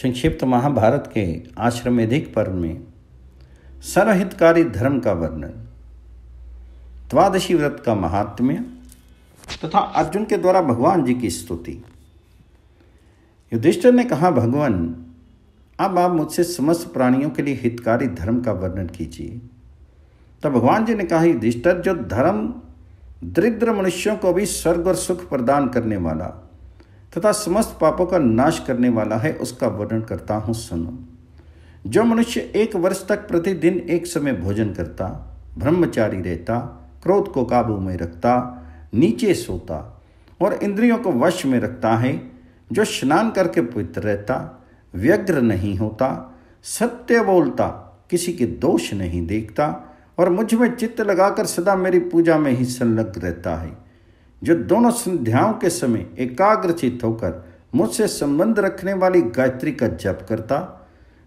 संक्षिप्त महाभारत के आश्रमेधिक पर्व में सर्वहितकारी धर्म का वर्णन द्वादशी व्रत का महात्म्य तथा अर्जुन के द्वारा भगवान जी की स्तुति युधिष्ठिर ने कहा भगवान अब आप मुझसे समस्त प्राणियों के लिए हितकारी धर्म का वर्णन कीजिए तो भगवान जी ने कहा युधिष्ठर जो धर्म दरिद्र मनुष्यों को भी स्वर्ग और सुख प्रदान करने वाला तथा समस्त पापों का नाश करने वाला है उसका वर्णन करता हूँ सुनो जो मनुष्य एक वर्ष तक प्रतिदिन एक समय भोजन करता ब्रह्मचारी रहता क्रोध को काबू में रखता नीचे सोता और इंद्रियों को वश में रखता है जो स्नान करके पवित्र रहता व्यग्र नहीं होता सत्य बोलता किसी के दोष नहीं देखता और मुझ में चित्त लगाकर सदा मेरी पूजा में ही संलग्न रहता है जो दोनों संध्याओं के समय एकाग्रचित होकर मुझसे संबंध रखने वाली गायत्री का जप करता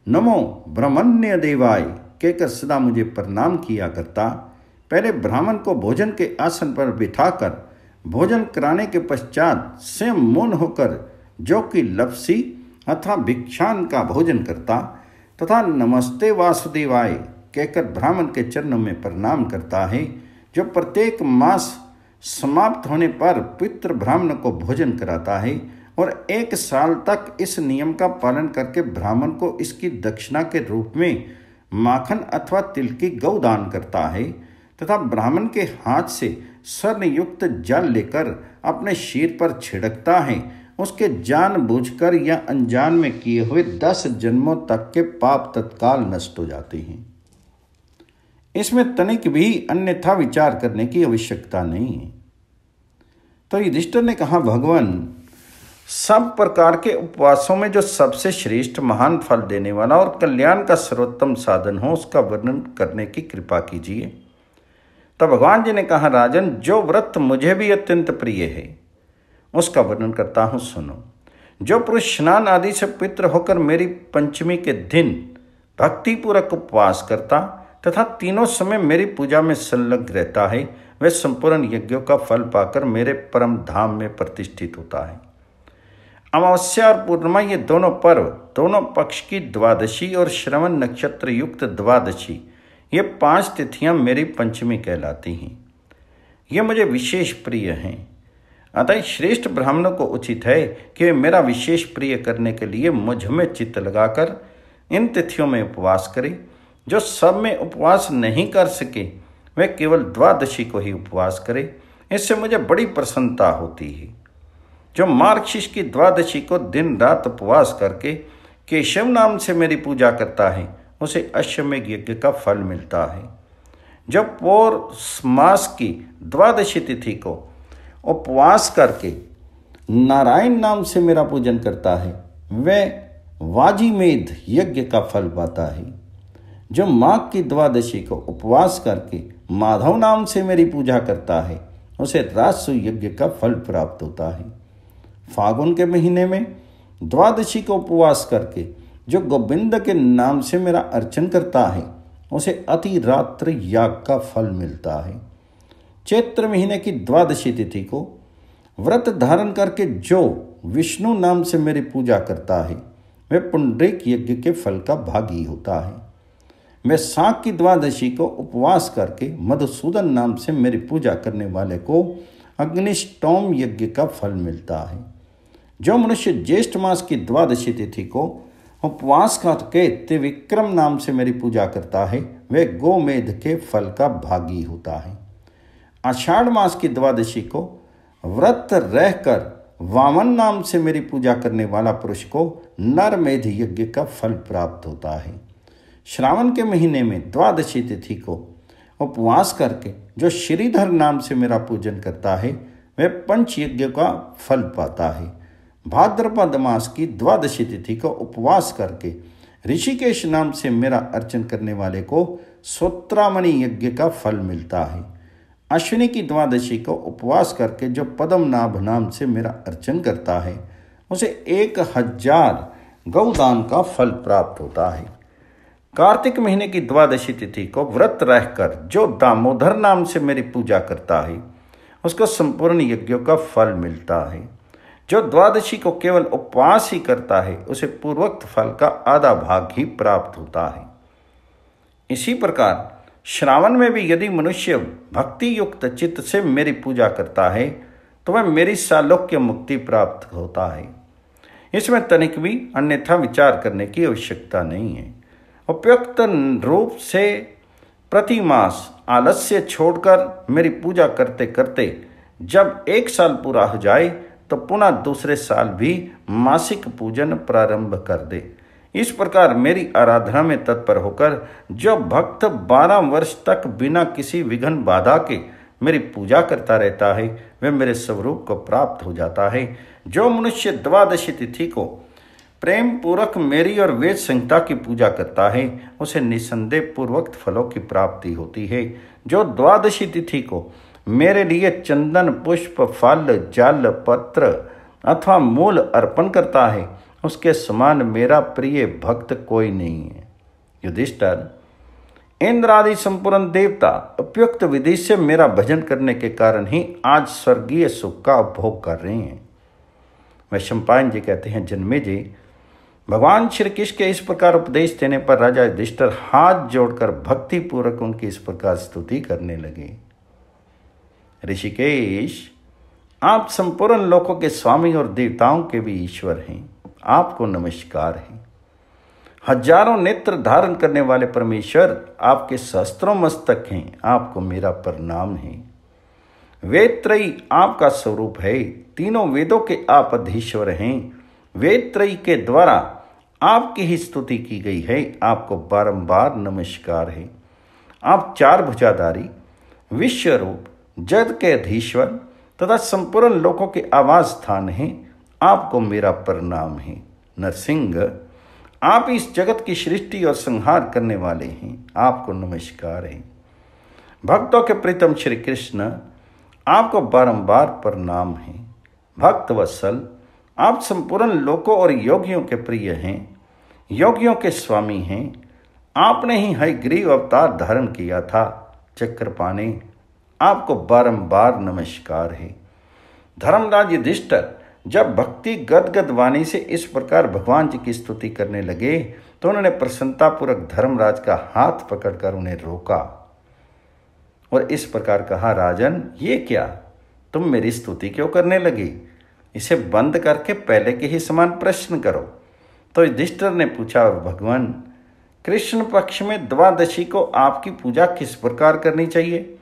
नमो ब्रह्मण्य देवाय कहकर सदा मुझे प्रणाम किया करता पहले ब्राह्मण को भोजन के आसन पर बिठाकर भोजन कराने के पश्चात स्वयं मौन होकर जो कि लपसी अथवा भिक्षान का भोजन करता तथा नमस्ते वासुदेवाय कहकर ब्राह्मण के चरणों में प्रणाम करता है जो प्रत्येक मास समाप्त होने पर पितृ ब्राह्मण को भोजन कराता है और एक साल तक इस नियम का पालन करके ब्राह्मण को इसकी दक्षिणा के रूप में माखन अथवा तिल की गौदान करता है तथा ब्राह्मण के हाथ से स्वर्णयुक्त जल लेकर अपने शीर पर छिड़कता है उसके जानबूझकर या अनजान में किए हुए दस जन्मों तक के पाप तत्काल नष्ट हो जाते हैं इसमें तनिक भी अन्यथा विचार करने की आवश्यकता नहीं तो युधिष्ठर ने कहा भगवान सब प्रकार के उपवासों में जो सबसे श्रेष्ठ महान फल देने वाला और कल्याण का सर्वोत्तम साधन हो उसका वर्णन करने की कृपा कीजिए तब तो भगवान जी ने कहा राजन जो व्रत मुझे भी अत्यंत प्रिय है उसका वर्णन करता हूँ सुनो जो पुरुष स्नान आदि से पित्र होकर मेरी पंचमी के दिन भक्तिपूर्वक उपवास करता तथा तीनों समय मेरी पूजा में संलग्न रहता है वह संपूर्ण यज्ञों का फल पाकर मेरे परम धाम में प्रतिष्ठित होता है अमावस्या और पूर्णिमा ये दोनों पर्व दोनों पक्ष की द्वादशी और श्रवण नक्षत्र युक्त द्वादशी ये पांच तिथियां मेरी पंचमी कहलाती हैं ये मुझे विशेष प्रिय हैं अतः श्रेष्ठ ब्राह्मणों को उचित है कि मेरा विशेष प्रिय करने के लिए मुझ में चित्त लगाकर इन तिथियों में उपवास करें जो सब में उपवास नहीं कर सके वह केवल द्वादशी को ही उपवास करे इससे मुझे बड़ी प्रसन्नता होती है जो मार्गशीर्ष की द्वादशी को दिन रात उपवास करके केशव नाम से मेरी पूजा करता है उसे अश्वमेघ यज्ञ का फल मिलता है जब पौर मास की द्वादशी तिथि को उपवास करके नारायण नाम से मेरा पूजन करता है वह वाजीमेध यज्ञ का फल पाता है जो माघ की द्वादशी को उपवास करके माधव नाम से मेरी पूजा करता है उसे राजस्व यज्ञ का फल प्राप्त होता है फागुन के महीने में द्वादशी को उपवास करके जो गोविंद के नाम से मेरा अर्चन करता है उसे अति रात्र याग का फल मिलता है चैत्र महीने की द्वादशी तिथि को व्रत धारण करके जो विष्णु नाम से मेरी पूजा करता है वह पुंडरीक यज्ञ के फल का भागी होता है मैं की द्वादशी को उपवास करके मधुसूदन नाम से मेरी पूजा करने वाले को अग्निष्टोम यज्ञ का फल मिलता है जो मनुष्य ज्येष्ठ मास की द्वादशी तिथि को उपवास करके त्रिविक्रम नाम से मेरी पूजा करता है वह गोमेध के फल का भागी होता है आषाढ़ मास की द्वादशी को व्रत रहकर वामन नाम से मेरी पूजा करने वाला पुरुष को नरमेध यज्ञ का फल प्राप्त होता है श्रावण के महीने में द्वादशी तिथि को उपवास करके जो श्रीधर नाम से मेरा पूजन करता है वह पंच यज्ञ का फल पाता है भाद्रपद मास की द्वादशी तिथि को उपवास करके ऋषिकेश नाम से मेरा अर्चन करने वाले को सोत्रामणि यज्ञ का फल मिलता है अश्विनी की द्वादशी को उपवास करके जो पद्मनाभ नाम से मेरा अर्चन करता है उसे एक हजार गौदान का फल प्राप्त होता है कार्तिक महीने की द्वादशी तिथि को व्रत रहकर जो दामोदर नाम से मेरी पूजा करता है उसको संपूर्ण यज्ञों का फल मिलता है जो द्वादशी को केवल उपवास ही करता है उसे पूर्वक्त फल का आधा भाग ही प्राप्त होता है इसी प्रकार श्रावण में भी यदि मनुष्य भक्ति युक्त चित्त से मेरी पूजा करता है तो वह मेरी सालोक्य मुक्ति प्राप्त होता है इसमें तनिक भी अन्यथा विचार करने की आवश्यकता नहीं है उपयुक्त रूप से प्रतिमास आलस्य छोड़कर मेरी पूजा करते करते जब एक साल पूरा हो जाए तो पुनः दूसरे साल भी मासिक पूजन प्रारंभ कर दे इस प्रकार मेरी आराधना में तत्पर होकर जो भक्त बारह वर्ष तक बिना किसी विघ्न बाधा के मेरी पूजा करता रहता है वह मेरे स्वरूप को प्राप्त हो जाता है जो मनुष्य द्वादशी तिथि को प्रेम पूर्वक मेरी और वेद संहिता की पूजा करता है उसे निसंदेह पूर्वक फलों की प्राप्ति होती है जो द्वादशी तिथि को मेरे लिए चंदन पुष्प फल जल पत्र अथवा मूल अर्पण करता है उसके समान मेरा प्रिय भक्त कोई नहीं है युधिष्ठर इंद्र आदि संपूर्ण देवता उपयुक्त विधि से मेरा भजन करने के कारण ही आज स्वर्गीय सुख का उपभोग कर रहे हैं वैशंपायन जी कहते हैं जन्मे जी भगवान श्री कृष्ण के इस प्रकार उपदेश देने पर राजा युधिष्ठर हाथ जोड़कर भक्ति पूर्वक उनकी इस प्रकार स्तुति करने लगे ऋषिकेश आप संपूर्ण लोकों के स्वामी और देवताओं के भी ईश्वर हैं आपको नमस्कार है हजारों नेत्र धारण करने वाले परमेश्वर आपके शस्त्रों मस्तक हैं आपको मेरा प्रणाम है वेद आपका स्वरूप है तीनों वेदों के आप अधीश्वर हैं वेद के द्वारा आपकी ही स्तुति की गई है आपको बारंबार नमस्कार है आप चार भुजाधारी विश्व रूप जगत के अधीश्वर तथा संपूर्ण लोकों के आवास स्थान हैं आपको मेरा प्रणाम है नरसिंह आप इस जगत की सृष्टि और संहार करने वाले हैं आपको नमस्कार है भक्तों के प्रीतम श्री कृष्ण आपको बारंबार प्रणाम है भक्त वसल आप संपूर्ण लोकों और योगियों के प्रिय हैं योगियों के स्वामी हैं आपने ही ग्रीव अवतार धारण किया था चक्र पाने आपको बारंबार नमस्कार है धर्मराज युधिष्ठर जब भक्ति गदगद वाणी से इस प्रकार भगवान जी की स्तुति करने लगे तो उन्होंने प्रसन्नतापूर्वक धर्मराज का हाथ पकड़कर उन्हें रोका और इस प्रकार कहा राजन ये क्या तुम मेरी स्तुति क्यों करने लगी इसे बंद करके पहले के ही समान प्रश्न करो तो युधिष्ठर ने पूछा भगवान कृष्ण पक्ष में द्वादशी को आपकी पूजा किस प्रकार करनी चाहिए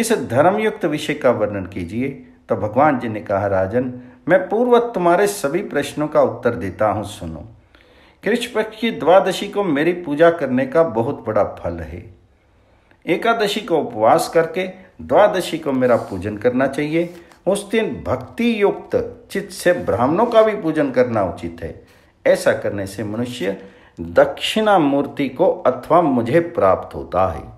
इस धर्मयुक्त विषय का वर्णन कीजिए तो भगवान जी ने कहा राजन मैं पूर्व तुम्हारे सभी प्रश्नों का उत्तर देता हूँ सुनो कृष्ण पक्ष की द्वादशी को मेरी पूजा करने का बहुत बड़ा फल है एकादशी को उपवास करके द्वादशी को मेरा पूजन करना चाहिए उस दिन भक्ति युक्त चित्त से ब्राह्मणों का भी पूजन करना उचित है ऐसा करने से मनुष्य दक्षिणा मूर्ति को अथवा मुझे प्राप्त होता है